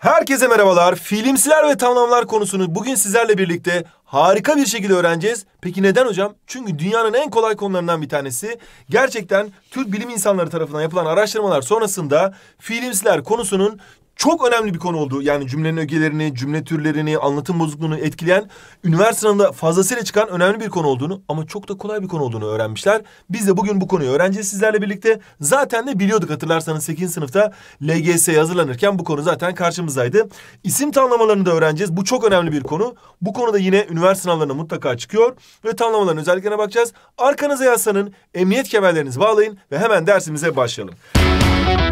Herkese merhabalar. Fiilimsiler ve tamlamlar konusunu bugün sizlerle birlikte harika bir şekilde öğreneceğiz. Peki neden hocam? Çünkü dünyanın en kolay konularından bir tanesi. Gerçekten Türk bilim insanları tarafından yapılan araştırmalar sonrasında fiilimsiler konusunun çok önemli bir konu oldu. Yani cümlenin ögelerini, cümle türlerini, anlatım bozukluğunu etkileyen üniversite sınavında fazlasıyla çıkan önemli bir konu olduğunu ama çok da kolay bir konu olduğunu öğrenmişler. Biz de bugün bu konuyu öğreneceğiz sizlerle birlikte. Zaten de biliyorduk hatırlarsanız 8. sınıfta LGS'ye hazırlanırken bu konu zaten karşımızdaydı. İsim tanımlamalarını da öğreneceğiz. Bu çok önemli bir konu. Bu konuda yine üniversite sınavlarına mutlaka çıkıyor ve tanımlamaların özelliklerine bakacağız. Arkanıza yaslanın, emniyet kemerlerinizi bağlayın ve hemen dersimize başlayalım. Müzik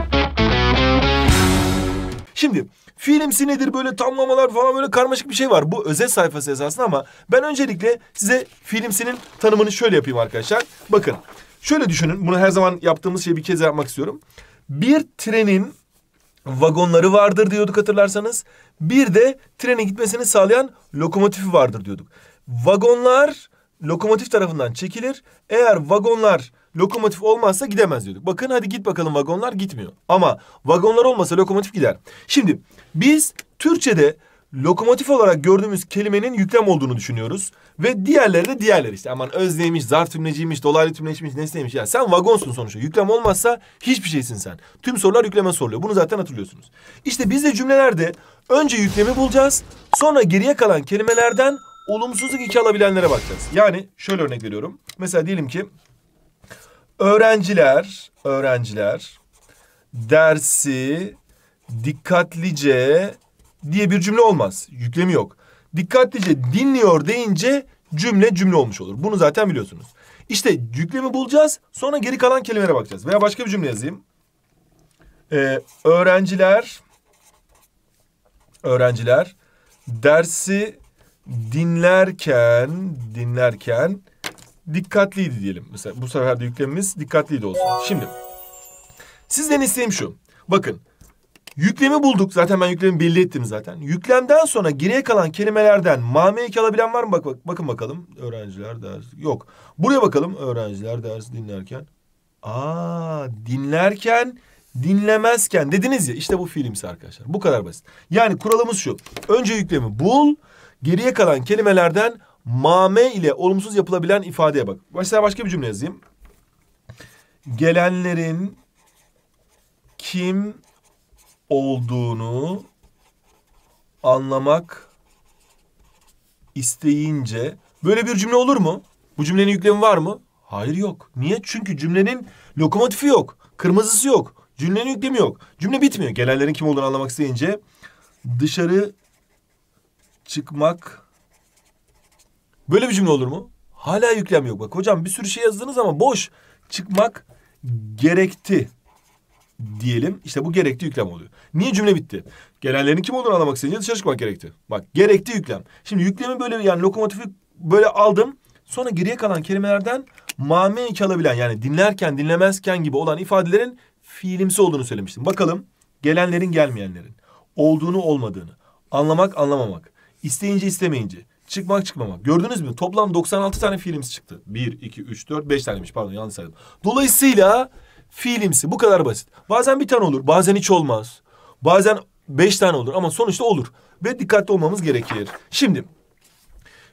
Şimdi fiilimsi nedir böyle tamlamalar falan böyle karmaşık bir şey var. Bu özet sayfası esasında ama ben öncelikle size fiilimsinin tanımını şöyle yapayım arkadaşlar. Bakın şöyle düşünün bunu her zaman yaptığımız şeyi bir kez yapmak istiyorum. Bir trenin vagonları vardır diyorduk hatırlarsanız. Bir de trenin gitmesini sağlayan lokomotifi vardır diyorduk. Vagonlar lokomotif tarafından çekilir. Eğer vagonlar Lokomotif olmazsa gidemez diyorduk. Bakın hadi git bakalım vagonlar gitmiyor. Ama vagonlar olmasa lokomotif gider. Şimdi biz Türkçe'de lokomotif olarak gördüğümüz kelimenin yüklem olduğunu düşünüyoruz. Ve diğerleri de diğerleri işte. Aman özneymiş, zarf tümleciymiş, dolaylı tümleşmiş, nesneymiş. Ya yani sen vagonsun sonuçta. Yüklem olmazsa hiçbir şeysin sen. Tüm sorular yükleme soruluyor. Bunu zaten hatırlıyorsunuz. İşte biz de cümlelerde önce yüklemi bulacağız. Sonra geriye kalan kelimelerden olumsuzluk iki alabilenlere bakacağız. Yani şöyle örnek veriyorum. Mesela diyelim ki Öğrenciler, öğrenciler dersi dikkatlice diye bir cümle olmaz. Yüklemi yok. Dikkatlice dinliyor deyince cümle cümle olmuş olur. Bunu zaten biliyorsunuz. İşte yüklemi bulacağız. Sonra geri kalan kelimelere bakacağız. Veya başka bir cümle yazayım. Ee, öğrenciler öğrenciler dersi dinlerken dinlerken dikkatliydi diyelim. Mesela bu sefer de yüklemimiz dikkatliydi olsun. Şimdi sizden isteğim şu. Bakın yüklemi bulduk. Zaten ben yüklemi belli ettim zaten. Yüklemden sonra geriye kalan kelimelerden mame alabilen var mı? Bak, bak, bakın bakalım. Öğrenciler ders. Yok. Buraya bakalım öğrenciler ders dinlerken. Aa dinlerken dinlemezken dediniz ya işte bu fiilimsi arkadaşlar. Bu kadar basit. Yani kuralımız şu. Önce yüklemi bul. Geriye kalan kelimelerden mame ile olumsuz yapılabilen ifadeye bak. Mesela başka bir cümle yazayım. Gelenlerin kim olduğunu anlamak isteyince böyle bir cümle olur mu? Bu cümlenin yüklemi var mı? Hayır yok. Niye? Çünkü cümlenin lokomotifi yok. Kırmızısı yok. Cümlenin yüklemi yok. Cümle bitmiyor. Gelenlerin kim olduğunu anlamak isteyince dışarı çıkmak Böyle bir cümle olur mu? Hala yüklem yok. Bak hocam bir sürü şey yazdınız ama boş çıkmak gerekti diyelim. İşte bu gerekti yüklem oluyor. Niye cümle bitti? Gelenlerin kim olduğunu anlamak isteyince dışarı çıkmak gerekti. Bak gerekti yüklem. Şimdi yüklemi böyle yani lokomotifi böyle aldım. Sonra geriye kalan kelimelerden mame iki alabilen yani dinlerken dinlemezken gibi olan ifadelerin fiilimsi olduğunu söylemiştim. Bakalım gelenlerin gelmeyenlerin olduğunu olmadığını anlamak anlamamak isteyince istemeyince Çıkmak çıkmamak. Gördünüz mü? Toplam 96 tane fiilimiz çıktı. 1, 2, 3, 4, 5 taneymiş. Pardon yanlış saydım. Dolayısıyla fiilimsi bu kadar basit. Bazen bir tane olur. Bazen hiç olmaz. Bazen beş tane olur. Ama sonuçta olur. Ve dikkatli olmamız gerekir. Şimdi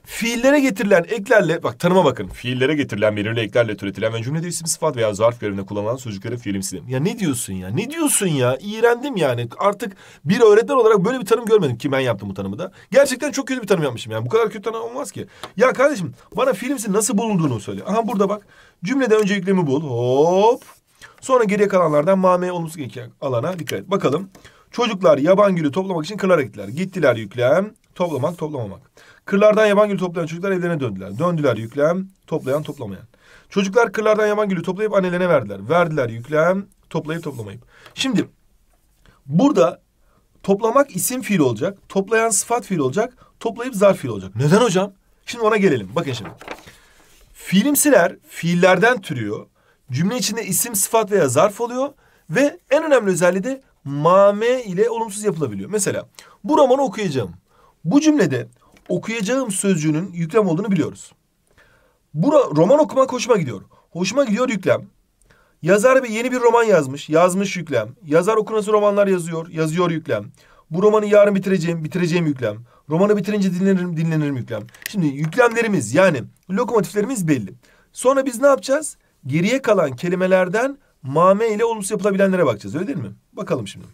Fiillere getirilen eklerle, bak tanıma bakın. Fiillere getirilen belirli eklerle türetilen ve cümlede isim sıfat veya zarf görevinde kullanılan sözcüklerin fiilimsi. Ya ne diyorsun ya? Ne diyorsun ya? İğrendim yani. Artık bir öğretmen olarak böyle bir tanım görmedim ki ben yaptım bu tanımı da. Gerçekten çok kötü bir tanım yapmışım yani. Bu kadar kötü tanım olmaz ki. Ya kardeşim bana fiilimsi nasıl bulunduğunu söyle. Aha burada bak. Cümlede önce yüklemi bul. Hop. Sonra geriye kalanlardan mame olumsuz alana dikkat et. Bakalım. Çocuklar yaban gülü toplamak için kırlara gittiler. Gittiler yüklem. Toplamak, toplamamak. Kırlardan yaban gülü toplayan çocuklar evlerine döndüler. Döndüler yüklem, toplayan toplamayan. Çocuklar kırlardan yaban gülü toplayıp annelerine verdiler. Verdiler yüklem, toplayıp toplamayıp. Şimdi burada toplamak isim fiil olacak. Toplayan sıfat fiil olacak. Toplayıp zarf fiil olacak. Neden hocam? Şimdi ona gelelim. Bakın şimdi. Fiilimsiler fiillerden türüyor. Cümle içinde isim, sıfat veya zarf oluyor. Ve en önemli özelliği de mame ile olumsuz yapılabiliyor. Mesela bu romanı okuyacağım. Bu cümlede okuyacağım sözcüğünün yüklem olduğunu biliyoruz. Bura, roman okuma hoşuma gidiyor. Hoşuma gidiyor yüklem. Yazar bir yeni bir roman yazmış. Yazmış yüklem. Yazar okunası romanlar yazıyor. Yazıyor yüklem. Bu romanı yarın bitireceğim. Bitireceğim yüklem. Romanı bitirince dinlenirim. Dinlenirim yüklem. Şimdi yüklemlerimiz yani lokomotiflerimiz belli. Sonra biz ne yapacağız? Geriye kalan kelimelerden mame ile olumsuz yapılabilenlere bakacağız. Öyle değil mi? Bakalım şimdi.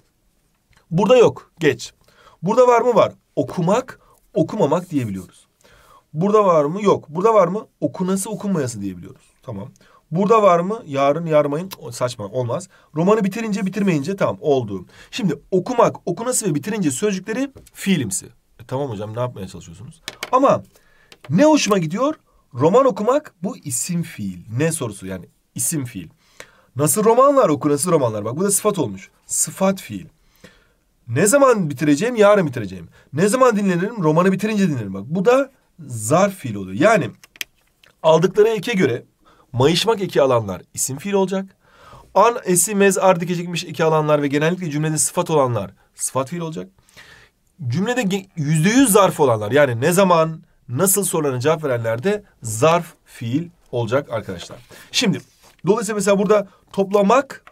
Burada yok. Geç. Burada var mı? Var. Okumak, okumamak diyebiliyoruz. Burada var mı? Yok. Burada var mı? Okunası, okunmayası diyebiliyoruz. Tamam. Burada var mı? Yarın yarmayın. Saçma olmaz. Romanı bitirince bitirmeyince tamam oldu. Şimdi okumak, okunası ve bitirince sözcükleri fiilimsi. E, tamam hocam ne yapmaya çalışıyorsunuz? Ama ne hoşuma gidiyor? Roman okumak bu isim fiil. Ne sorusu yani isim fiil. Nasıl romanlar okunası romanlar. Bak bu da sıfat olmuş. Sıfat fiil. Ne zaman bitireceğim? Yarın bitireceğim. Ne zaman dinlenirim? Romanı bitirince dinlerim. Bak bu da zarf fiil oluyor. Yani aldıkları eke göre mayışmak eki alanlar isim fiil olacak. An, esi, mez, ardı dikecekmiş eki alanlar ve genellikle cümlede sıfat olanlar sıfat fiil olacak. Cümlede yüzde yüz zarf olanlar yani ne zaman, nasıl sorularına cevap verenler de zarf fiil olacak arkadaşlar. Şimdi dolayısıyla mesela burada toplamak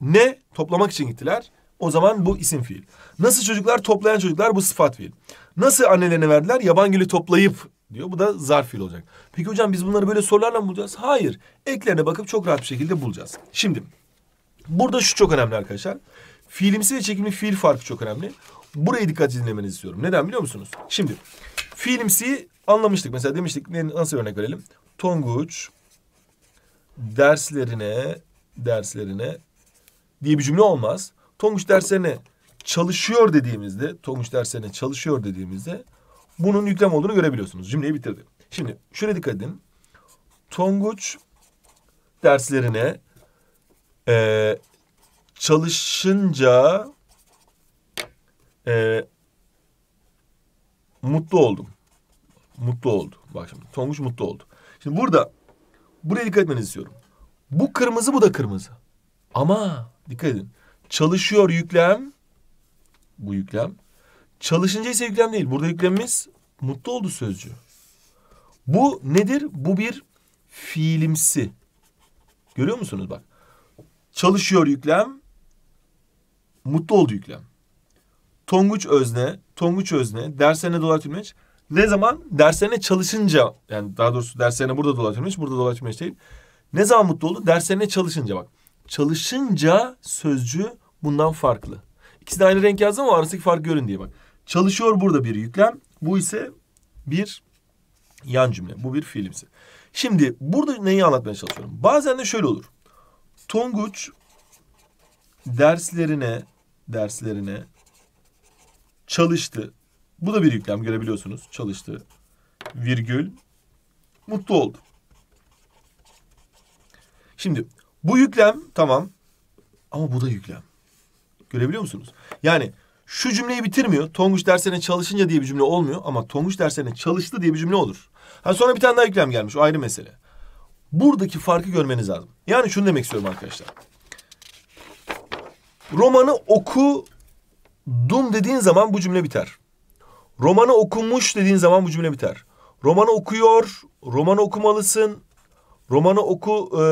ne? Toplamak için gittiler. O zaman bu isim fiil. Nasıl çocuklar? Toplayan çocuklar bu sıfat fiil. Nasıl annelerine verdiler? Yaban gülü toplayıp diyor. Bu da zarf fiil olacak. Peki hocam biz bunları böyle sorularla mı bulacağız? Hayır. Eklerine bakıp çok rahat bir şekilde bulacağız. Şimdi burada şu çok önemli arkadaşlar. Fiilimsi ve çekimli fiil farkı çok önemli. Burayı dikkat dinlemenizi istiyorum. Neden biliyor musunuz? Şimdi fiilimsi anlamıştık. Mesela demiştik nasıl örnek verelim? Tonguç derslerine derslerine diye bir cümle olmaz. Tonguç derslerine çalışıyor dediğimizde, Tonguç derslerine çalışıyor dediğimizde bunun yüklem olduğunu görebiliyorsunuz. Cümleyi bitirdim. Şimdi şöyle dikkat edin. Tonguç derslerine e, çalışınca e, mutlu oldum. Mutlu oldu. Bak şimdi Tonguç mutlu oldu. Şimdi burada buraya dikkat etmenizi istiyorum. Bu kırmızı bu da kırmızı. Ama dikkat edin. Çalışıyor yüklem. Bu yüklem. Çalışınca ise yüklem değil. Burada yüklemimiz mutlu oldu sözcü. Bu nedir? Bu bir fiilimsi. Görüyor musunuz bak. Çalışıyor yüklem. Mutlu oldu yüklem. Tonguç özne, tonguç özne, derslerine dolar tülmeç. Ne zaman? Derslerine çalışınca, yani daha doğrusu derslerine burada dolar tülmeç, burada dolar tülmeç değil. Ne zaman mutlu oldu? Derslerine çalışınca bak. Çalışınca sözcüğü bundan farklı. İkisi de aynı renk yazdım ama arasındaki fark görün diye bak. Çalışıyor burada bir yüklem. Bu ise bir yan cümle. Bu bir fiilimsi. Şimdi burada neyi anlatmaya çalışıyorum? Bazen de şöyle olur. Tonguç derslerine derslerine çalıştı. Bu da bir yüklem görebiliyorsunuz. Çalıştı. Virgül mutlu oldu. Şimdi bu yüklem tamam ama bu da yüklem. Görebiliyor musunuz? Yani şu cümleyi bitirmiyor. Tonguç derslerine çalışınca diye bir cümle olmuyor ama Tonguç derslerine çalıştı diye bir cümle olur. Ha sonra bir tane daha yüklem gelmiş. O ayrı mesele. Buradaki farkı görmeniz lazım. Yani şunu demek istiyorum arkadaşlar. Romanı oku dum dediğin zaman bu cümle biter. Romanı okumuş dediğin zaman bu cümle biter. Romanı okuyor, romanı okumalısın. Romanı oku, e,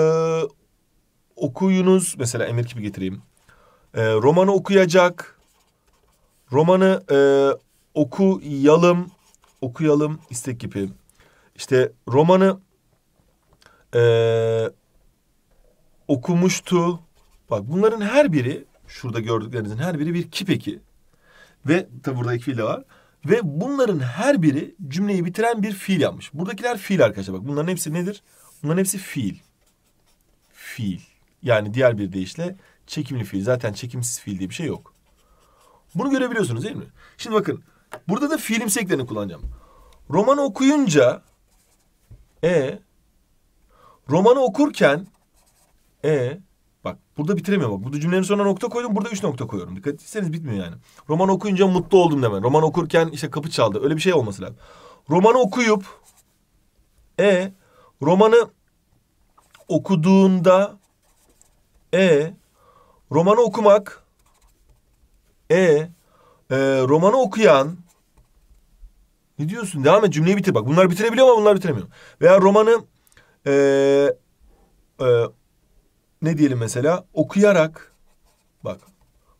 okuyunuz mesela emir gibi getireyim. E, romanı okuyacak. Romanı e, okuyalım. Okuyalım istek gibi. İşte romanı e, okumuştu. Bak bunların her biri şurada gördüklerinizin her biri bir kipeki. Ve tabi burada iki fiil de var. Ve bunların her biri cümleyi bitiren bir fiil yapmış. Buradakiler fiil arkadaşlar bak. Bunların hepsi nedir? Bunların hepsi fiil. Fiil. Yani diğer bir deyişle çekimli fiil. Zaten çekimsiz fiil diye bir şey yok. Bunu görebiliyorsunuz değil mi? Şimdi bakın burada da fiilimsi eklerini kullanacağım. Romanı okuyunca e romanı okurken e bak burada bitiremiyorum bak. Burada cümlenin sonuna nokta koydum. Burada üç nokta koyuyorum. Dikkat etseniz bitmiyor yani. Roman okuyunca mutlu oldum deme. Roman okurken işte kapı çaldı. Öyle bir şey olması lazım. Romanı okuyup e romanı okuduğunda e romanı okumak e, e romanı okuyan ne diyorsun? Devam et cümleyi bitir. Bak bunlar bitirebiliyor ama bunlar bitiremiyor. Veya romanı e, e, ne diyelim mesela okuyarak bak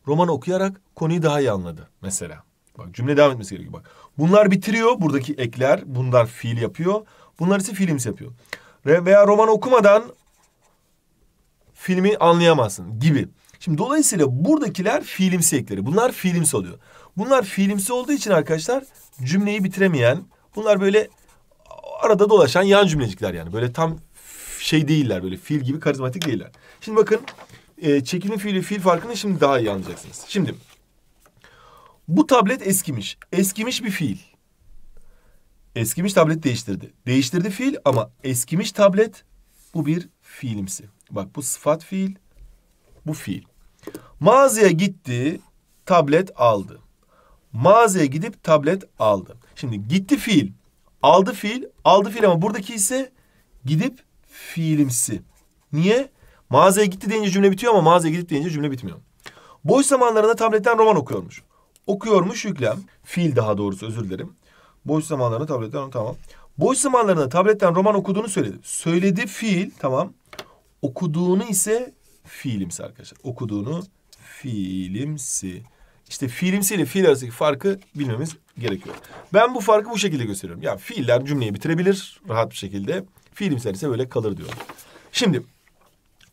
romanı okuyarak konuyu daha iyi anladı mesela. Bak cümle devam etmesi gerekiyor bak. Bunlar bitiriyor buradaki ekler. Bunlar fiil yapıyor. Bunlar ise films yapıyor. Veya roman okumadan filmi anlayamazsın gibi. Şimdi dolayısıyla buradakiler fiilimsi ekleri. Bunlar fiilimsi oluyor. Bunlar fiilimsi olduğu için arkadaşlar cümleyi bitiremeyen, bunlar böyle arada dolaşan yan cümlecikler yani. Böyle tam şey değiller böyle fiil gibi karizmatik değiller. Şimdi bakın e, çekimin fiili fiil farkını şimdi daha iyi anlayacaksınız. Şimdi bu tablet eskimiş. Eskimiş bir fiil. Eskimiş tablet değiştirdi. Değiştirdi fiil ama eskimiş tablet bu bir fiilimsi. Bak bu sıfat fiil, bu fiil. Mağazaya gitti, tablet aldı. Mağazaya gidip tablet aldı. Şimdi gitti fiil, aldı fiil, aldı fiil ama buradaki ise gidip fiilimsi. Niye? Mağazaya gitti deyince cümle bitiyor ama mağazaya gidip deyince cümle bitmiyor. Boş zamanlarında tabletten roman okuyormuş. Okuyormuş yüklem. Fiil daha doğrusu özür dilerim. Boş zamanlarında tabletten tamam. Boş zamanlarında tabletten roman okuduğunu söyledi. Söyledi fiil tamam. Okuduğunu ise fiilimsi arkadaşlar. Okuduğunu fiilimsi. İşte fiilimsi ile fiil arasındaki farkı bilmemiz gerekiyor. Ben bu farkı bu şekilde gösteriyorum. Ya fiiller cümleyi bitirebilir rahat bir şekilde. Fiilimsel ise böyle kalır diyorum. Şimdi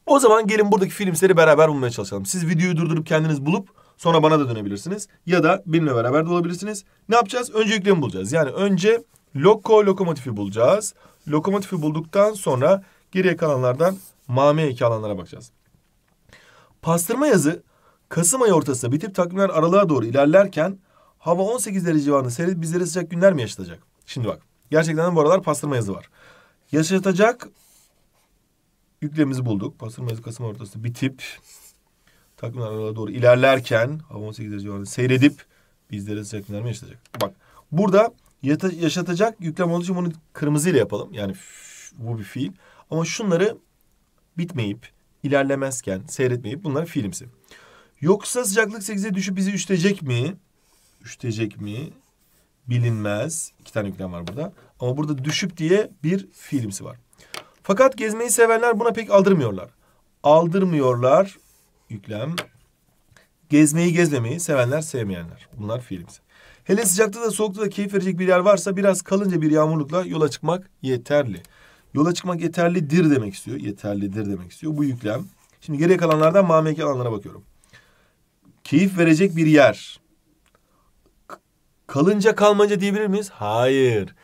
o zaman gelin buradaki fiilimsleri beraber bulmaya çalışalım. Siz videoyu durdurup kendiniz bulup sonra bana da dönebilirsiniz. Ya da benimle beraber de olabilirsiniz. Ne yapacağız? Önce yüklemi bulacağız. Yani önce loko lokomotifi bulacağız. Lokomotifi bulduktan sonra geriye kalanlardan mame eki alanlara bakacağız. Pastırma yazı Kasım ayı ortasında bitip takvimler aralığa doğru ilerlerken hava 18 derece civarında seyredip bizlere sıcak günler mi yaşatacak? Şimdi bak gerçekten de bu aralar pastırma yazı var. Yaşatacak yüklemimizi bulduk. Pastırma yazı Kasım ortası bitip takvimler aralığa doğru ilerlerken hava 18 derece civarında seyredip bizlere sıcak günler mi yaşatacak? Bak burada yata, yaşatacak yüklem olduğu için bunu kırmızıyla yapalım. Yani bu bir fiil. Ama şunları bitmeyip ilerlemezken seyretmeyip bunlar fiilimsi. Yoksa sıcaklık 8'e düşüp bizi üşütecek mi? Üşütecek mi? Bilinmez. İki tane yüklem var burada. Ama burada düşüp diye bir fiilimsi var. Fakat gezmeyi sevenler buna pek aldırmıyorlar. Aldırmıyorlar. Yüklem. Gezmeyi gezmemeyi sevenler sevmeyenler. Bunlar fiilimsi. Hele sıcakta da soğukta da keyif verecek bir yer varsa biraz kalınca bir yağmurlukla yola çıkmak yeterli. Yola çıkmak yeterlidir demek istiyor. Yeterlidir demek istiyor. Bu yüklem. Şimdi geriye kalanlardan mameki alanlara bakıyorum. Keyif verecek bir yer. Kalınca kalmanca diyebilir miyiz? Hayır.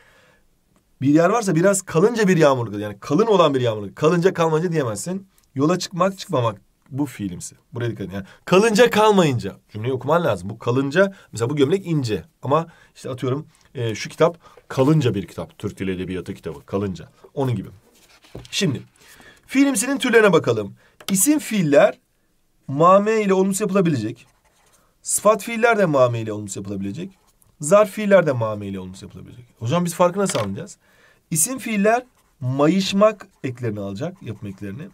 Bir yer varsa biraz kalınca bir yağmurluk. Yani kalın olan bir yağmurluk. Kalınca kalmanca diyemezsin. Yola çıkmak çıkmamak bu fiilimsi. Buraya dikkat edin. Yani kalınca kalmayınca. Cümleyi okuman lazım. Bu kalınca mesela bu gömlek ince. Ama işte atıyorum e, şu kitap kalınca bir kitap. Türk Dili Edebiyatı kitabı. Kalınca. Onun gibi. Şimdi fiilimsinin türlerine bakalım. İsim fiiller mame ile olumsuz yapılabilecek. Sıfat fiiller de mamiyle olumsuz yapılabilecek. Zarf fiiller de mamiyle olumsuz yapılabilecek. Hocam biz farkı nasıl anlayacağız? İsim fiiller mayışmak eklerini alacak, yapım eklerini.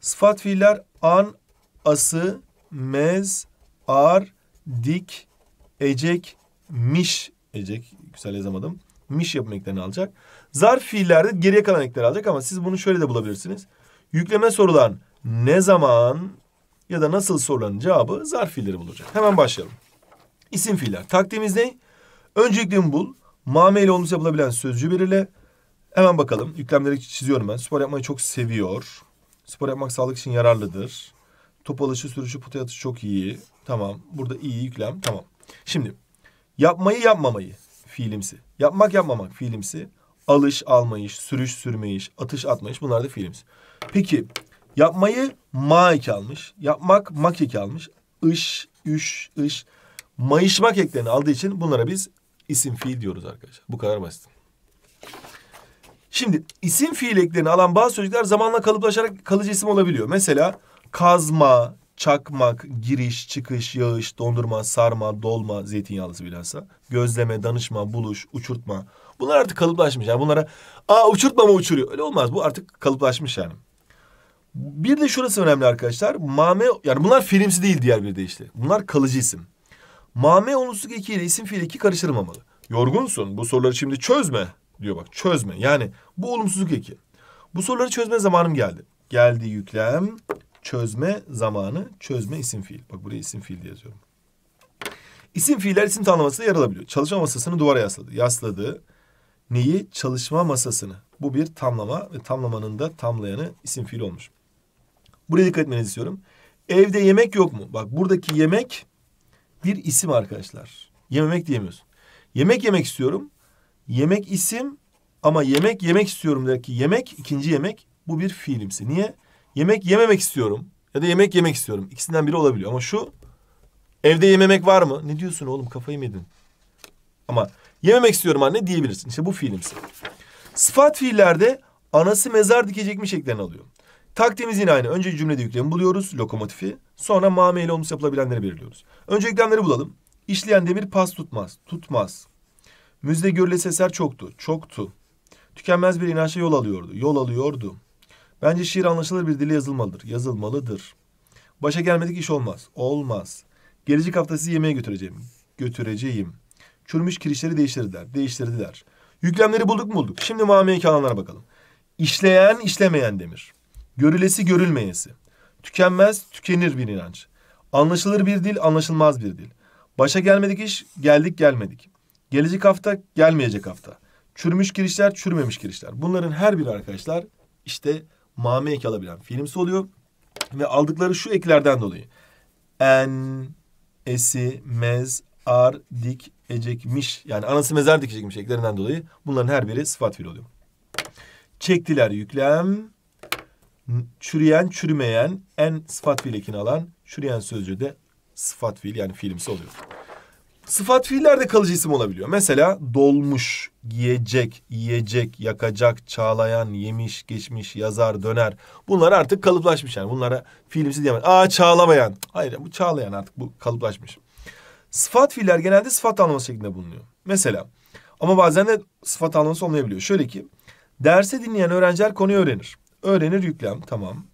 Sıfat fiiller an, ası, mez, ar, dik, ecek, miş, ecek güzel yazamadım. Miş yapım eklerini alacak. Zarf fiillerde geriye kalan ekleri alacak ama siz bunu şöyle de bulabilirsiniz. Yükleme sorulan ne zaman ya da nasıl sorularının cevabı zarf fiilleri bulacak. Hemen başlayalım. İsim fiiller. Taktiğimiz ne? Öncelikle bul. Mame ile olmuş yapılabilen sözcüğü belirle. Hemen bakalım. Yüklemleri çiziyorum ben. Spor yapmayı çok seviyor. Spor yapmak sağlık için yararlıdır. Top alışı, sürüşü, potaya atışı çok iyi. Tamam. Burada iyi yüklem. Tamam. Şimdi yapmayı yapmamayı fiilimsi. Yapmak yapmamak fiilimsi. Alış almayış, sürüş sürmeyiş, atış atmayış bunlar da fiilimiz. Peki Yapmayı maik almış. Yapmak makik almış. Iş, üş, ış. Mayışmak eklerini aldığı için bunlara biz isim fiil diyoruz arkadaşlar. Bu kadar basit. Şimdi isim fiil eklerini alan bazı sözcükler zamanla kalıplaşarak kalıcı isim olabiliyor. Mesela kazma, çakmak, giriş, çıkış, yağış, dondurma, sarma, dolma, zeytinyağlısı bilhassa. Gözleme, danışma, buluş, uçurtma. Bunlar artık kalıplaşmış. Yani bunlara aa uçurtma mı uçuruyor? Öyle olmaz. Bu artık kalıplaşmış yani. Bir de şurası önemli arkadaşlar. Mame yani bunlar filmsi değil diğer bir deyişle. Bunlar kalıcı isim. Mame olumsuz iki ile isim fiil iki karıştırılmamalı. Yorgunsun bu soruları şimdi çözme diyor bak çözme. Yani bu olumsuzluk eki. Bu soruları çözme zamanım geldi. Geldi yüklem çözme zamanı çözme isim fiil. Bak buraya isim fiil diye yazıyorum. İsim fiiller isim tanımlaması yer alabiliyor. Çalışma masasını duvara yasladı. Yasladı. Neyi? Çalışma masasını. Bu bir tamlama ve tamlamanın da tamlayanı isim fiil olmuş. Buraya dikkat etmenizi istiyorum. Evde yemek yok mu? Bak buradaki yemek bir isim arkadaşlar. Yememek diyemiyorsun. Yemek yemek istiyorum. Yemek isim ama yemek yemek istiyorum der ki yemek ikinci yemek bu bir fiilimsi. Niye? Yemek yememek istiyorum ya da yemek yemek istiyorum. İkisinden biri olabiliyor ama şu evde yememek var mı? Ne diyorsun oğlum kafayı mı yedin? Ama yememek istiyorum anne diyebilirsin. İşte bu fiilimsi. Sıfat fiillerde anası mezar dikecek mi şeklini alıyor. Taktiğimiz yine aynı. Önce cümlede yüklemi buluyoruz, lokomotifi. Sonra mame ile omuz yapılabilenleri belirliyoruz. Önce yüklemleri bulalım. İşleyen demir pas tutmaz, tutmaz. Müzde görülesi eser çoktu, çoktu. Tükenmez bir inançla yol alıyordu, yol alıyordu. Bence şiir anlaşılır bir dili yazılmalıdır, yazılmalıdır. Başa gelmedik iş olmaz, olmaz. Gelecek hafta sizi yemeğe götüreceğim, götüreceğim. Çürümüş kirişleri değiştirdiler, değiştirdiler. Yüklemleri bulduk mu bulduk. Şimdi mameye kalanlara bakalım. İşleyen, işlemeyen demir. Görülesi görülmeyesi. Tükenmez, tükenir bir inanç. Anlaşılır bir dil, anlaşılmaz bir dil. Başa gelmedik iş, geldik gelmedik. Gelecek hafta, gelmeyecek hafta. Çürümüş girişler, çürümemiş girişler. Bunların her biri arkadaşlar işte mame eki alabilen filmsi oluyor. Ve aldıkları şu eklerden dolayı. En, esi, mez, ar, dik, ecekmiş. Yani anası mezar dikecekmiş eklerinden dolayı bunların her biri sıfat fiil oluyor. Çektiler yüklem, çürüyen, çürümeyen en sıfat fiil alan çürüyen sözcüğü de sıfat fiil yani fiilimsi oluyor. Sıfat fiiller de kalıcı isim olabiliyor. Mesela dolmuş, giyecek, yiyecek, yakacak, çağlayan, yemiş, geçmiş, yazar, döner. Bunlar artık kalıplaşmış yani. Bunlara fiilimsi diyemez. Aa çağlamayan. Hayır bu çağlayan artık bu kalıplaşmış. Sıfat fiiller genelde sıfat anlaması şeklinde bulunuyor. Mesela ama bazen de sıfat anlaması olmayabiliyor. Şöyle ki derse dinleyen öğrenciler konuyu öğrenir. Öğrenir yüklem tamam.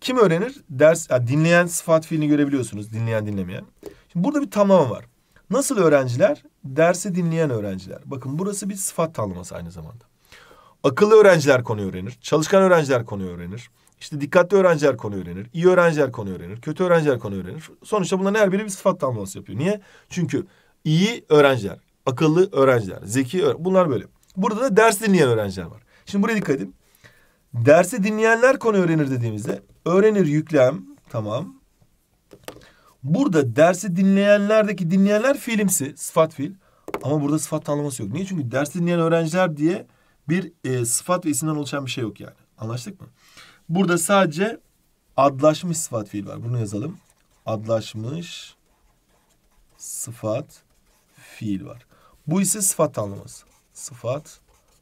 Kim öğrenir? Ders yani dinleyen sıfat fiilini görebiliyorsunuz. Dinleyen dinlemeyen. Şimdi burada bir tamlama var. Nasıl öğrenciler? Dersi dinleyen öğrenciler. Bakın burası bir sıfat tanımlaması aynı zamanda. Akıllı öğrenciler konuyu öğrenir. Çalışkan öğrenciler konuyu öğrenir. İşte dikkatli öğrenciler konuyu öğrenir. iyi öğrenciler konuyu öğrenir. Kötü öğrenciler konuyu öğrenir. Sonuçta bunların her biri bir sıfat tanımlaması yapıyor. Niye? Çünkü iyi öğrenciler, akıllı öğrenciler, zeki öğrenciler. Bunlar böyle. Burada da ders dinleyen öğrenciler var. Şimdi buraya dikkat edin. Dersi dinleyenler konu öğrenir dediğimizde öğrenir yüklem tamam. Burada dersi dinleyenlerdeki dinleyenler fiilimsi sıfat fiil. Ama burada sıfat tanımlaması yok. Niye? Çünkü dersi dinleyen öğrenciler diye bir e, sıfat ve isimden oluşan bir şey yok yani. Anlaştık mı? Burada sadece adlaşmış sıfat fiil var. Bunu yazalım. Adlaşmış sıfat fiil var. Bu ise sıfat tanımlaması. Sıfat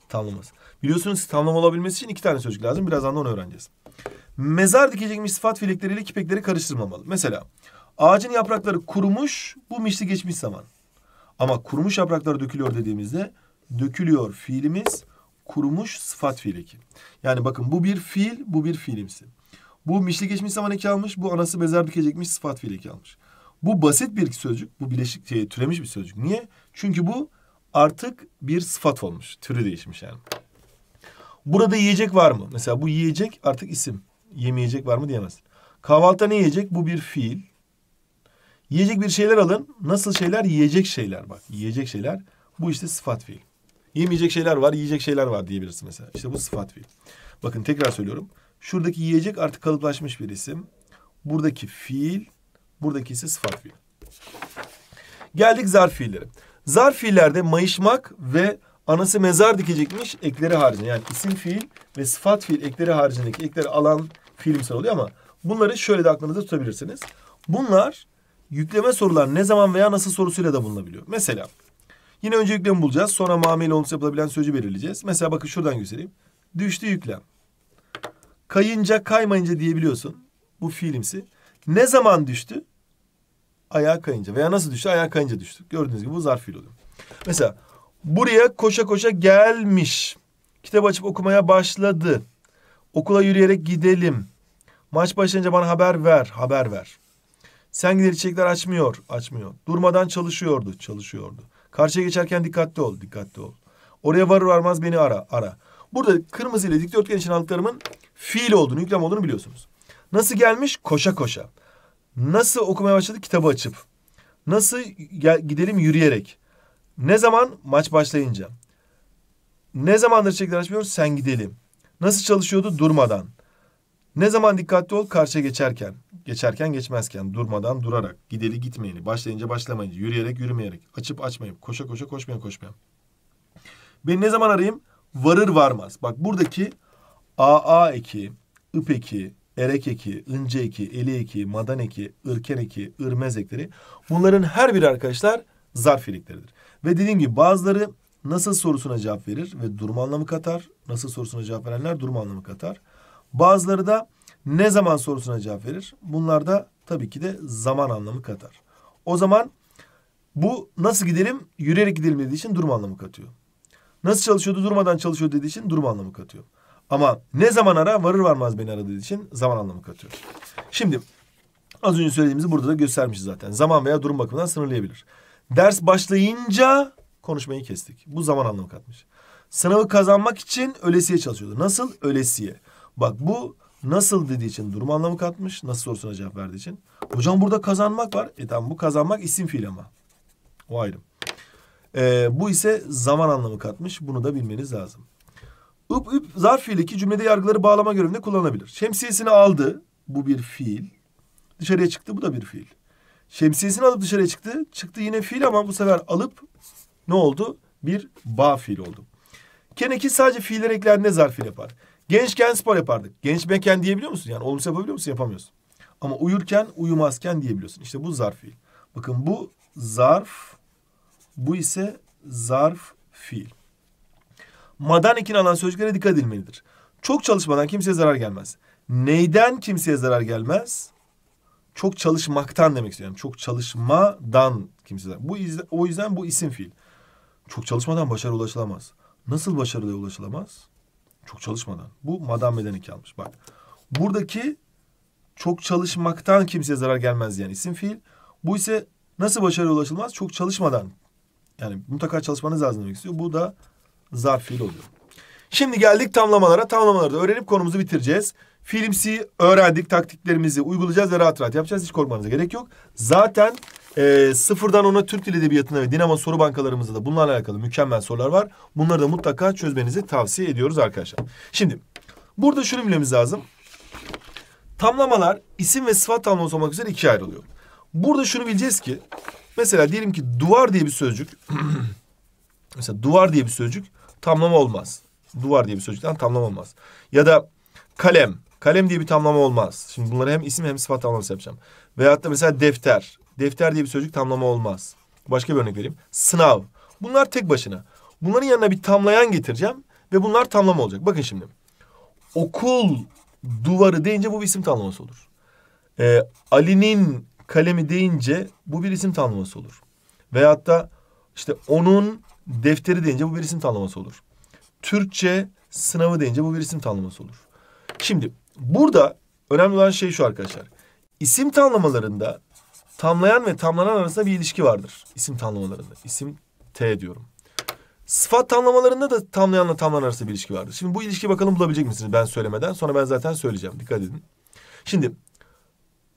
tanımlaması. Biliyorsunuz tamlam olabilmesi için iki tane sözcük lazım. Birazdan da onu öğreneceğiz. Mezar dikecekmiş sıfat fiilikleriyle kipekleri karıştırmamalı. Mesela ağacın yaprakları kurumuş, bu mişli geçmiş zaman. Ama kurumuş yapraklar dökülüyor dediğimizde dökülüyor fiilimiz kurumuş sıfat fiili Yani bakın bu bir fiil, bu bir fiilimsi. Bu mişli geçmiş zaman eki almış, bu anası mezar dikecekmiş sıfat fiili almış. Bu basit bir sözcük, bu bileşik şey, türemiş bir sözcük. Niye? Çünkü bu artık bir sıfat olmuş, türü değişmiş yani. Burada yiyecek var mı? Mesela bu yiyecek artık isim. Yemeyecek var mı diyemezsin. Kahvaltıda ne yiyecek? Bu bir fiil. Yiyecek bir şeyler alın. Nasıl şeyler? Yiyecek şeyler bak. Yiyecek şeyler. Bu işte sıfat fiil. Yemeyecek şeyler var, yiyecek şeyler var diyebilirsin mesela. İşte bu sıfat fiil. Bakın tekrar söylüyorum. Şuradaki yiyecek artık kalıplaşmış bir isim. Buradaki fiil, buradaki ise sıfat fiil. Geldik zarf fiilleri. Zarf fiillerde mayışmak ve Anası mezar dikecekmiş ekleri haricinde. Yani isim fiil ve sıfat fiil ekleri haricindeki ekleri alan fiilimsel oluyor ama bunları şöyle de aklınızda tutabilirsiniz. Bunlar yükleme sorular ne zaman veya nasıl sorusuyla da bulunabiliyor. Mesela yine önce yüklemi bulacağız. Sonra mamiyle olumsuz yapılabilen sözcü belirleyeceğiz. Mesela bakın şuradan göstereyim. Düştü yüklem. Kayınca kaymayınca diyebiliyorsun. Bu fiilimsi. Ne zaman düştü? Ayağa kayınca. Veya nasıl düştü? Ayağa kayınca düştü. Gördüğünüz gibi bu zarf fiil oluyor. Mesela Buraya koşa koşa gelmiş. Kitap açıp okumaya başladı. Okula yürüyerek gidelim. Maç başlayınca bana haber ver, haber ver. Sen gider çiçekler açmıyor, açmıyor. Durmadan çalışıyordu, çalışıyordu. Karşıya geçerken dikkatli ol, dikkatli ol. Oraya varır varmaz beni ara, ara. Burada kırmızı ile dikdörtgen için aldıklarımın fiil olduğunu, yüklem olduğunu biliyorsunuz. Nasıl gelmiş? Koşa koşa. Nasıl okumaya başladı? Kitabı açıp. Nasıl gidelim yürüyerek. Ne zaman? Maç başlayınca. Ne zamandır çiçekler açmıyor? Sen gidelim. Nasıl çalışıyordu? Durmadan. Ne zaman dikkatli ol? Karşıya geçerken. Geçerken geçmezken. Durmadan durarak. Gideli gitmeyeli. Başlayınca başlamayınca. Yürüyerek yürümeyerek. Açıp açmayıp. Koşa koşa koşmayan koşmayan. Beni ne zaman arayayım? Varır varmaz. Bak buradaki AA eki, ıp eki, erek eki, ince eki, eli eki, madan eki, ırken eki, ırmez ekleri. Bunların her biri arkadaşlar zarf ilikleridir. Ve dediğim gibi bazıları nasıl sorusuna cevap verir ve durum anlamı katar. Nasıl sorusuna cevap verenler durum anlamı katar. Bazıları da ne zaman sorusuna cevap verir. Bunlar da tabii ki de zaman anlamı katar. O zaman bu nasıl gidelim? Yürüyerek gidelim dediği için durum anlamı katıyor. Nasıl çalışıyordu? Durmadan çalışıyor dediği için durum anlamı katıyor. Ama ne zaman ara? Varır varmaz beni aradığı için zaman anlamı katıyor. Şimdi az önce söylediğimizi burada da göstermişiz zaten. Zaman veya durum bakımından sınırlayabilir. Ders başlayınca konuşmayı kestik. Bu zaman anlamı katmış. Sınavı kazanmak için ölesiye çalışıyordu. Nasıl? Ölesiye. Bak bu nasıl dediği için durum anlamı katmış. Nasıl sorusuna cevap verdiği için. Hocam burada kazanmak var. E tamam bu kazanmak isim fiil ama. O ayrı. Ee, bu ise zaman anlamı katmış. Bunu da bilmeniz lazım. Üp üp zarf fiil iki cümlede yargıları bağlama görevinde kullanılabilir. Şemsiyesini aldı. Bu bir fiil. Dışarıya çıktı. Bu da bir fiil. Şemsiyesini alıp dışarıya çıktı. Çıktı yine fiil ama bu sefer alıp ne oldu? Bir bağ fiil oldu. Keneki sadece fiiller eklendiğinde zarf fiil yapar. Gençken spor yapardık. Genç mekan diyebiliyor musun? Yani olumsuz yapabiliyor musun? Yapamıyorsun. Ama uyurken uyumazken diyebiliyorsun. İşte bu zarf fiil. Bakın bu zarf. Bu ise zarf fiil. Madan ekin alan sözcüklere dikkat edilmelidir. Çok çalışmadan kimseye zarar gelmez. Neyden kimseye zarar gelmez? çok çalışmaktan demek istiyorum. Çok çalışmadan kimse. Bu o yüzden bu isim fiil. Çok çalışmadan başarı ulaşılamaz. Nasıl başarıya ulaşılamaz? Çok çalışmadan. Bu madam bedeni kalmış. Bak. Buradaki çok çalışmaktan kimseye zarar gelmez yani isim fiil. Bu ise nasıl başarıya ulaşılmaz? Çok çalışmadan. Yani mutlaka çalışmanız lazım demek istiyor. Bu da zarf fiil oluyor. Şimdi geldik tamlamalara. Tamlamaları da öğrenip konumuzu bitireceğiz. Filmsi öğrendik, taktiklerimizi uygulayacağız ve rahat rahat yapacağız. Hiç korkmanıza gerek yok. Zaten e, sıfırdan ona Türk dil Edebiyatı'na ve Dinamo soru bankalarımızda da bunlarla alakalı mükemmel sorular var. Bunları da mutlaka çözmenizi tavsiye ediyoruz arkadaşlar. Şimdi burada şunu bilmemiz lazım. Tamlamalar isim ve sıfat tamlaması olmak üzere ikiye ayrılıyor. Burada şunu bileceğiz ki mesela diyelim ki duvar diye bir sözcük mesela duvar diye bir sözcük tamlama olmaz. Duvar diye bir sözcükten tamlama olmaz. Ya da kalem, Kalem diye bir tamlama olmaz. Şimdi bunları hem isim hem sıfat tamlaması yapacağım. Veyahut da mesela defter. Defter diye bir sözcük tamlama olmaz. Başka bir örnek vereyim. Sınav. Bunlar tek başına. Bunların yanına bir tamlayan getireceğim ve bunlar tamlama olacak. Bakın şimdi. Okul duvarı deyince bu bir isim tamlaması olur. Ee, Ali'nin kalemi deyince bu bir isim tamlaması olur. Veyahut da işte onun defteri deyince bu bir isim tamlaması olur. Türkçe sınavı deyince bu bir isim tamlaması olur. Şimdi Burada önemli olan şey şu arkadaşlar. İsim tanımlamalarında tamlayan ve tamlanan arasında bir ilişki vardır. İsim tanımlamalarında. İsim T diyorum. Sıfat tamlamalarında da tamlayanla tamlanan arasında bir ilişki vardır. Şimdi bu ilişki bakalım bulabilecek misiniz ben söylemeden? Sonra ben zaten söyleyeceğim. Dikkat edin. Şimdi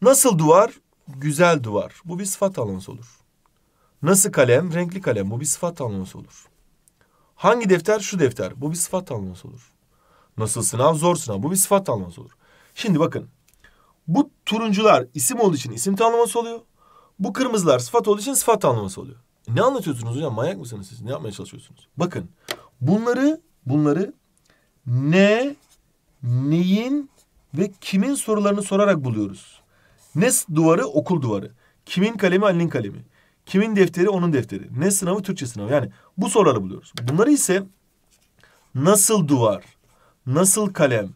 nasıl duvar? Güzel duvar. Bu bir sıfat tanımlaması olur. Nasıl kalem? Renkli kalem. Bu bir sıfat tanımlaması olur. Hangi defter? Şu defter. Bu bir sıfat tanımlaması olur. Nasıl sınav? Zor sınav. Bu bir sıfat tanımlaması olur. Şimdi bakın. Bu turuncular isim olduğu için isim tanıması oluyor. Bu kırmızılar sıfat olduğu için sıfat tanıması oluyor. E, ne anlatıyorsunuz hocam? Manyak mısınız siz? Ne yapmaya çalışıyorsunuz? Bakın. Bunları, bunları ne, neyin ve kimin sorularını sorarak buluyoruz. Ne duvarı? Okul duvarı. Kimin kalemi? Ali'nin kalemi. Kimin defteri? Onun defteri. Ne sınavı? Türkçe sınavı. Yani bu soruları buluyoruz. Bunları ise nasıl duvar? nasıl kalem,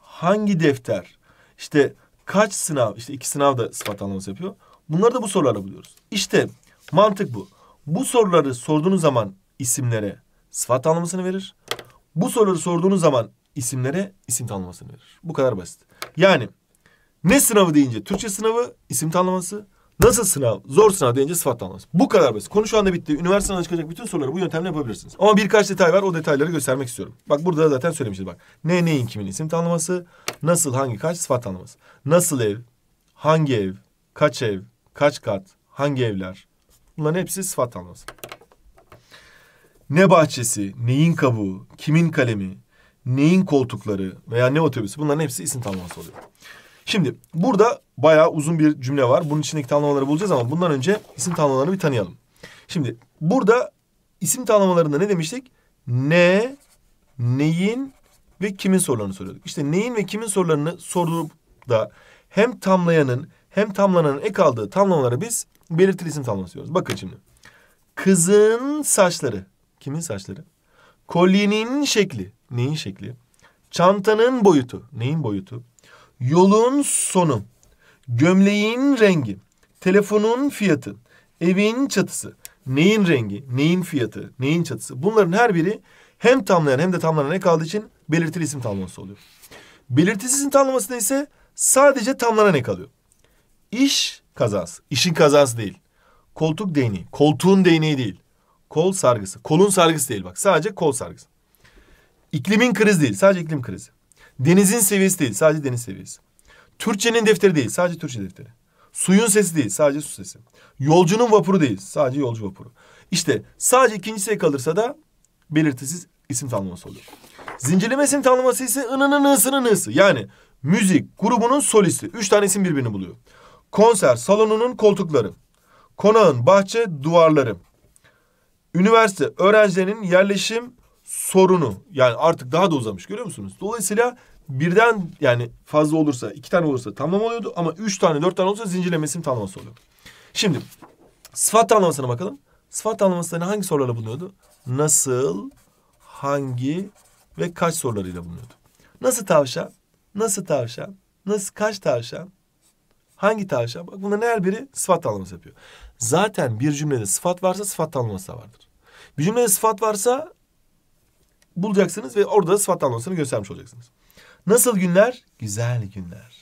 hangi defter, işte kaç sınav, işte iki sınav da sıfat anlaması yapıyor. Bunları da bu sorularla buluyoruz. İşte mantık bu. Bu soruları sorduğunuz zaman isimlere sıfat anlamasını verir. Bu soruları sorduğunuz zaman isimlere isim tanımlamasını verir. Bu kadar basit. Yani ne sınavı deyince Türkçe sınavı isim tanımlaması, Nasıl sınav? Zor sınav deyince sıfat sıfatlanmaz. Bu kadar basit. Konu şu anda bitti. Üniversiteden çıkacak bütün soruları bu yöntemle yapabilirsiniz. Ama birkaç detay var. O detayları göstermek istiyorum. Bak burada da zaten söylemişiz bak. Ne neyin kimin isim tanımlaması, nasıl hangi kaç sıfat tanımlaması. Nasıl ev, hangi ev, kaç ev, kaç kat, hangi evler. Bunların hepsi sıfat tanımlaması. Ne bahçesi, neyin kabuğu, kimin kalemi, neyin koltukları veya ne otobüsü bunların hepsi isim tanımlaması oluyor. Şimdi burada bayağı uzun bir cümle var. Bunun içindeki tanımlamaları bulacağız ama bundan önce isim tanımlamalarını bir tanıyalım. Şimdi burada isim tanımlamalarında ne demiştik? Ne, neyin ve kimin sorularını soruyorduk. İşte neyin ve kimin sorularını sorup da hem tamlayanın hem tamlananın ek aldığı tamlamalara biz belirtili isim tamlaması diyoruz. Bakın şimdi. Kızın saçları. Kimin saçları? Kolyenin şekli. Neyin şekli? Çantanın boyutu. Neyin boyutu? yolun sonu, gömleğin rengi, telefonun fiyatı, evin çatısı, neyin rengi, neyin fiyatı, neyin çatısı. Bunların her biri hem tamlayan hem de tamlanan ek aldığı için belirtili isim tamlaması oluyor. Belirtili isim tamlamasında ise sadece tamlanan ek alıyor. İş kazası, işin kazası değil. Koltuk değneği, koltuğun değneği değil. Kol sargısı, kolun sargısı değil bak sadece kol sargısı. İklimin krizi değil sadece iklim krizi. Denizin seviyesi değil, sadece deniz seviyesi. Türkçenin defteri değil, sadece Türkçe defteri. Suyun sesi değil, sadece su sesi. Yolcunun vapuru değil, sadece yolcu vapuru. İşte sadece ikincisiye şey kalırsa da belirtisiz isim tanımlaması oluyor. Zincirleme isim tanımlaması ise ınının ısının ısı. Yani müzik grubunun solisti. Üç tane isim birbirini buluyor. Konser salonunun koltukları. Konağın bahçe duvarları. Üniversite öğrencilerinin yerleşim sorunu. Yani artık daha da uzamış görüyor musunuz? Dolayısıyla birden yani fazla olursa iki tane olursa tamam oluyordu ama üç tane dört tane olursa zincirlemesinin tamlaması oluyor. Şimdi sıfat tamlamasına bakalım. Sıfat tamlamasında hangi sorularla bulunuyordu? Nasıl, hangi ve kaç sorularıyla bulunuyordu. Nasıl tavşan, nasıl tavşan, nasıl kaç tavşan, hangi tavşan? Bak bunların her biri sıfat tanımlaması yapıyor. Zaten bir cümlede sıfat varsa sıfat tanımlaması da vardır. Bir cümlede sıfat varsa bulacaksınız ve orada sıfat tanımlamasını göstermiş olacaksınız. Nasıl günler? Güzel günler.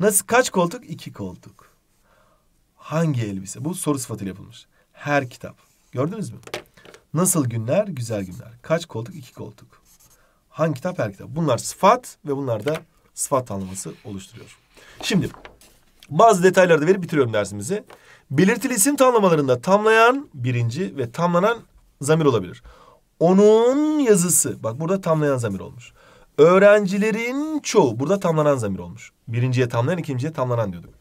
Nasıl kaç koltuk? İki koltuk. Hangi elbise? Bu soru sıfatıyla yapılmış. Her kitap. Gördünüz mü? Nasıl günler? Güzel günler. Kaç koltuk? İki koltuk. Hangi kitap? Her kitap. Bunlar sıfat ve bunlar da sıfat tanımlaması oluşturuyor. Şimdi bazı detayları da verip bitiriyorum dersimizi. Belirtili isim tamlamalarında tamlayan birinci ve tamlanan zamir olabilir. Onun yazısı. Bak burada tamlayan zamir olmuş. Öğrencilerin çoğu. Burada tamlanan zamir olmuş. Birinciye tamlayan, ikinciye tamlanan diyorduk.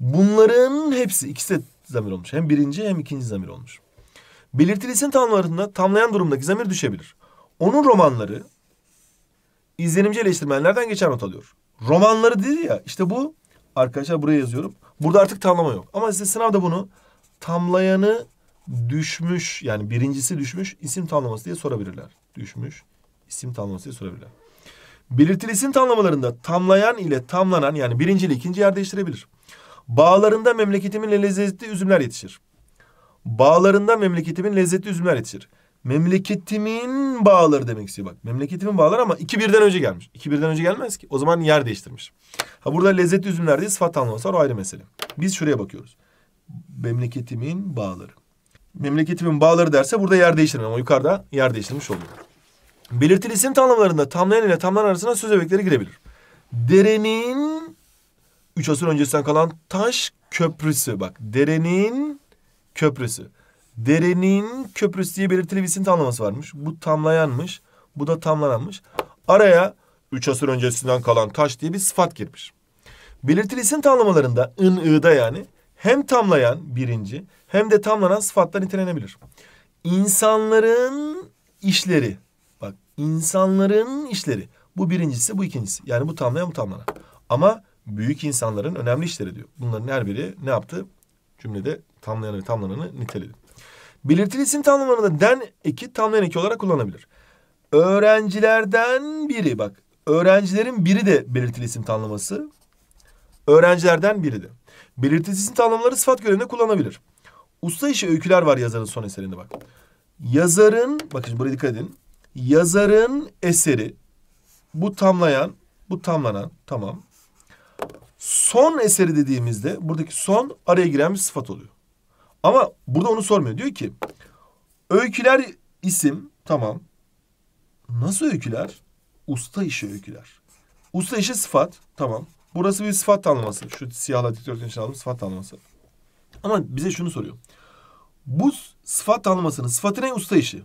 Bunların hepsi ikisi de zamir olmuş. Hem birinci hem ikinci zamir olmuş. Belirtili isim tamlarında tamlayan durumdaki zamir düşebilir. Onun romanları izlenimci eleştirmenlerden geçer not alıyor. Romanları dedi ya işte bu arkadaşlar buraya yazıyorum. Burada artık tamlama yok. Ama size sınavda bunu tamlayanı düşmüş yani birincisi düşmüş isim tamlaması diye sorabilirler. Düşmüş isim tamlaması diye sorabilirler. Belirtili sint anlamalarında tamlayan ile tamlanan yani birinci ile ikinci yer değiştirebilir. Bağlarında memleketimin lezzetli üzümler yetişir. Bağlarında memleketimin lezzetli üzümler yetişir. Memleketimin bağları demek istiyor bak. Memleketimin bağları ama iki birden önce gelmiş. İki birden önce gelmez ki. O zaman yer değiştirmiş. Ha burada lezzetli üzümler değil sıfat anlaması var o ayrı mesele. Biz şuraya bakıyoruz. Memleketimin bağları. Memleketimin bağları derse burada yer değiştirmem. Ama yukarıda yer değiştirmiş oluyor. Belirtili isim tamlamalarında tamlayan ile tamlanan arasında söz öbekleri girebilir. Derenin 3 asır öncesinden kalan taş köprüsü. Bak derenin köprüsü. Derenin köprüsü diye belirtili bir isim tamlaması varmış. Bu tamlayanmış. Bu da tamlananmış. Araya 3 asır öncesinden kalan taş diye bir sıfat girmiş. Belirtili isim tamlamalarında ın ı'da yani hem tamlayan birinci hem de tamlanan sıfatla nitelenebilir. İnsanların işleri insanların işleri. Bu birincisi, bu ikincisi. Yani bu tamlaya bu tamlana. Ama büyük insanların önemli işleri diyor. Bunların her biri ne yaptı? Cümlede tamlayanı ve tamlananı niteledi. Belirtili isim tamlamalarında den eki tamlayan eki olarak kullanabilir. Öğrencilerden biri bak. Öğrencilerin biri de belirtili isim tanımlaması. Öğrencilerden biri de. Belirtili isim tanımları sıfat görevinde kullanabilir. Usta işi öyküler var yazarın son eserinde bak. Yazarın, bakın buraya dikkat edin yazarın eseri bu tamlayan, bu tamlanan tamam. Son eseri dediğimizde buradaki son araya giren bir sıfat oluyor. Ama burada onu sormuyor. Diyor ki öyküler isim tamam. Nasıl öyküler? Usta işi öyküler. Usta işi sıfat tamam. Burası bir sıfat tanıması, Şu siyahla dikdörtgen için aldığım sıfat tanıması. Ama bize şunu soruyor. Bu sıfat tanımasının sıfatı ne? Usta işi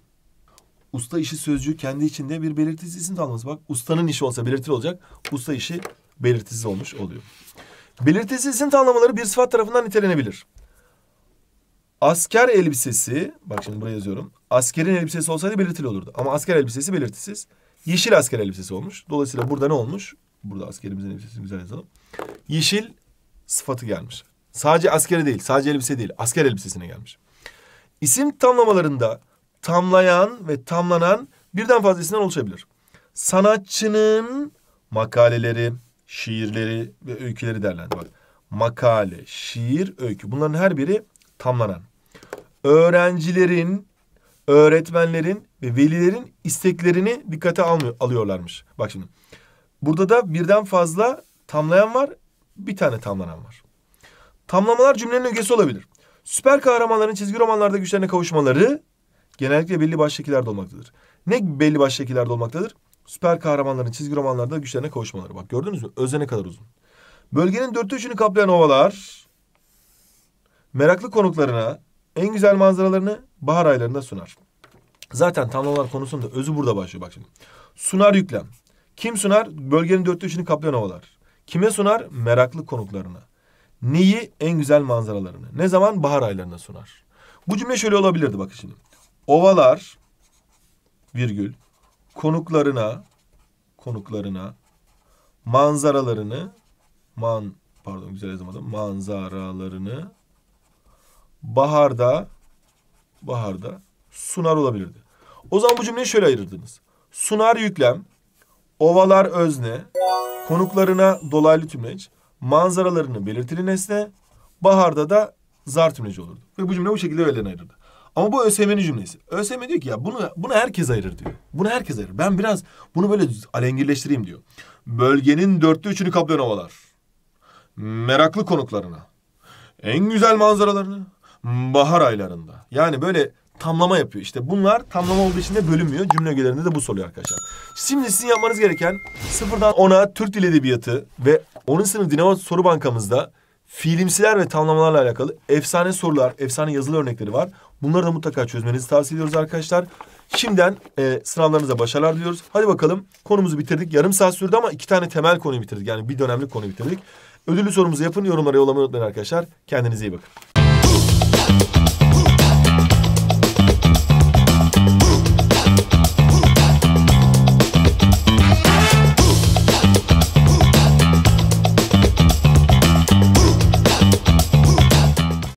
usta işi sözcüğü kendi içinde bir belirtisiz isim tanımlaması. Bak ustanın işi olsa belirtili olacak. Usta işi belirtisiz olmuş oluyor. Belirtisiz isim tanımlamaları bir sıfat tarafından nitelenebilir. Asker elbisesi, bak şimdi buraya yazıyorum. Askerin elbisesi olsaydı belirtili olurdu. Ama asker elbisesi belirtisiz. Yeşil asker elbisesi olmuş. Dolayısıyla burada ne olmuş? Burada askerimizin elbisesini güzel yazalım. Yeşil sıfatı gelmiş. Sadece askeri değil, sadece elbise değil, asker elbisesine gelmiş. İsim tamlamalarında tamlayan ve tamlanan birden fazlasından oluşabilir. Sanatçının makaleleri, şiirleri ve öyküleri derlendi. Bak makale, şiir, öykü bunların her biri tamlanan. Öğrencilerin, öğretmenlerin ve velilerin isteklerini dikkate almıyor, alıyorlarmış. Bak şimdi burada da birden fazla tamlayan var bir tane tamlanan var. Tamlamalar cümlenin ögesi olabilir. Süper kahramanların çizgi romanlarda güçlerine kavuşmaları genellikle belli başlıkilerde olmaktadır. Ne belli başlıkilerde olmaktadır? Süper kahramanların çizgi romanlarda güçlerine kavuşmaları. Bak gördünüz mü? Özene kadar uzun. Bölgenin dörtte üçünü kaplayan ovalar meraklı konuklarına en güzel manzaralarını bahar aylarında sunar. Zaten tanrılar konusunda özü burada başlıyor bak şimdi. Sunar yüklem. Kim sunar? Bölgenin dörtte üçünü kaplayan ovalar. Kime sunar? Meraklı konuklarına. Neyi? En güzel manzaralarını. Ne zaman? Bahar aylarında sunar. Bu cümle şöyle olabilirdi bak şimdi. Ovalar virgül konuklarına konuklarına manzaralarını man pardon güzel yazamadım manzaralarını baharda baharda sunar olabilirdi. O zaman bu cümleyi şöyle ayırırdınız. Sunar yüklem, ovalar özne, konuklarına dolaylı tümleç, manzaralarını belirtili nesne, baharda da zar tümleci olurdu. Ve bu cümle bu şekilde öğlen ayırırdı. Ama bu ÖSYM'nin cümlesi. ÖSYM diyor ki ya bunu bunu herkes ayırır diyor. Bunu herkes ayırır. Ben biraz bunu böyle alengirleştireyim diyor. Bölgenin dörtte üçünü kaplayan ovalar. Meraklı konuklarına. En güzel manzaralarını. Bahar aylarında. Yani böyle tamlama yapıyor. İşte bunlar tamlama olduğu için de bölünmüyor. Cümle ögelerinde de bu soruyor arkadaşlar. Şimdi sizin yapmanız gereken sıfırdan ona Türk Dil Edebiyatı ve onun sınıf Dinamo Soru Bankamızda fiilimsiler ve tamlamalarla alakalı efsane sorular, efsane yazılı örnekleri var. Bunları da mutlaka çözmenizi tavsiye ediyoruz arkadaşlar. Şimdiden e, sınavlarınıza başarılar diliyoruz. Hadi bakalım konumuzu bitirdik. Yarım saat sürdü ama iki tane temel konuyu bitirdik. Yani bir dönemlik konuyu bitirdik. Ödüllü sorumuzu yapın, yorumlara yollamayı unutmayın arkadaşlar. Kendinize iyi bakın.